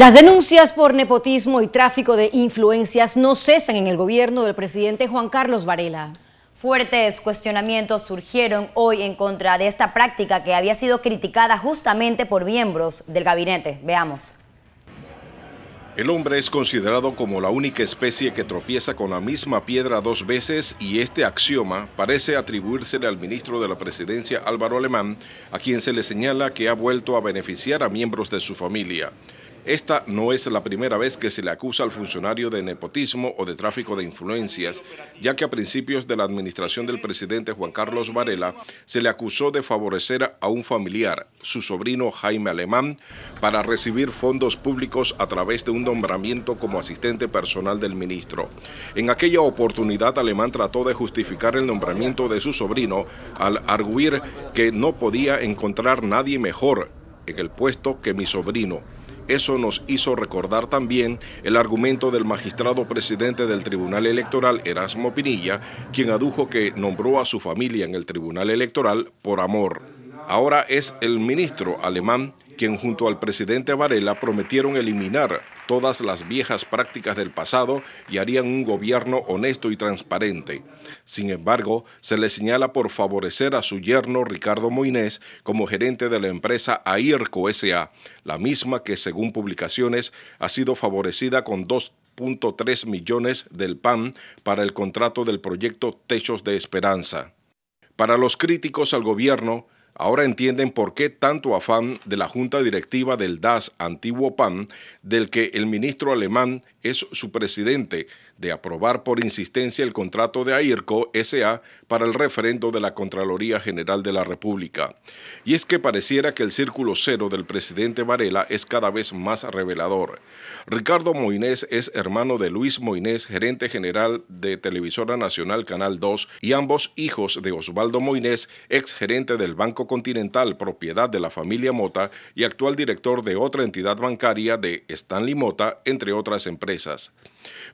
Las denuncias por nepotismo y tráfico de influencias no cesan en el gobierno del presidente Juan Carlos Varela. Fuertes cuestionamientos surgieron hoy en contra de esta práctica que había sido criticada justamente por miembros del gabinete. Veamos. El hombre es considerado como la única especie que tropieza con la misma piedra dos veces y este axioma parece atribuírsele al ministro de la presidencia Álvaro Alemán, a quien se le señala que ha vuelto a beneficiar a miembros de su familia. Esta no es la primera vez que se le acusa al funcionario de nepotismo o de tráfico de influencias, ya que a principios de la administración del presidente Juan Carlos Varela se le acusó de favorecer a un familiar, su sobrino Jaime Alemán, para recibir fondos públicos a través de un nombramiento como asistente personal del ministro. En aquella oportunidad, Alemán trató de justificar el nombramiento de su sobrino al arguir que no podía encontrar nadie mejor en el puesto que mi sobrino eso nos hizo recordar también el argumento del magistrado presidente del Tribunal Electoral, Erasmo Pinilla, quien adujo que nombró a su familia en el Tribunal Electoral por amor. Ahora es el ministro alemán quien junto al presidente Varela prometieron eliminar todas las viejas prácticas del pasado y harían un gobierno honesto y transparente. Sin embargo, se le señala por favorecer a su yerno Ricardo Moinés como gerente de la empresa AIRCO SA, la misma que según publicaciones ha sido favorecida con 2.3 millones del PAN para el contrato del proyecto Techos de Esperanza. Para los críticos al gobierno, ahora entienden por qué tanto afán de la junta directiva del DAS antiguo PAN, del que el ministro alemán es su presidente de aprobar por insistencia el contrato de AIRCO SA para el referendo de la Contraloría General de la República. Y es que pareciera que el círculo cero del presidente Varela es cada vez más revelador. Ricardo Moinés es hermano de Luis Moinés, gerente general de Televisora Nacional Canal 2, y ambos hijos de Osvaldo Moinés, ex gerente del Banco Continental, propiedad de la familia Mota, y actual director de otra entidad bancaria de Stanley Mota, entre otras empresas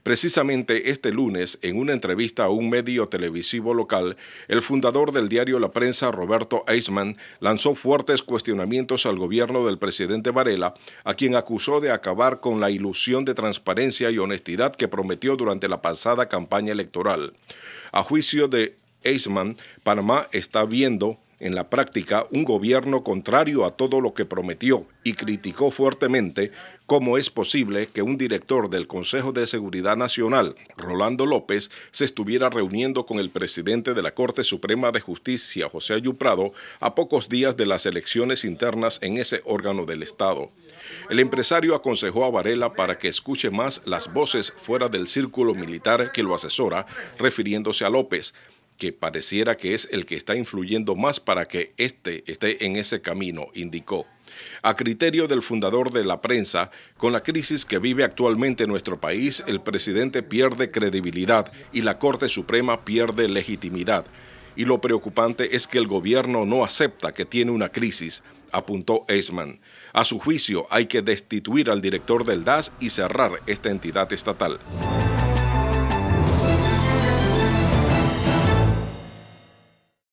Precisamente este lunes, en una entrevista a un medio televisivo local, el fundador del diario La Prensa, Roberto Eisman, lanzó fuertes cuestionamientos al gobierno del presidente Varela, a quien acusó de acabar con la ilusión de transparencia y honestidad que prometió durante la pasada campaña electoral. A juicio de Eisman, Panamá está viendo en la práctica un gobierno contrario a todo lo que prometió y criticó fuertemente cómo es posible que un director del Consejo de Seguridad Nacional, Rolando López, se estuviera reuniendo con el presidente de la Corte Suprema de Justicia, José Ayuprado, a pocos días de las elecciones internas en ese órgano del Estado. El empresario aconsejó a Varela para que escuche más las voces fuera del círculo militar que lo asesora, refiriéndose a López, que pareciera que es el que está influyendo más para que éste esté en ese camino, indicó. A criterio del fundador de la prensa, con la crisis que vive actualmente nuestro país, el presidente pierde credibilidad y la Corte Suprema pierde legitimidad. Y lo preocupante es que el gobierno no acepta que tiene una crisis, apuntó Eisman. A su juicio, hay que destituir al director del DAS y cerrar esta entidad estatal.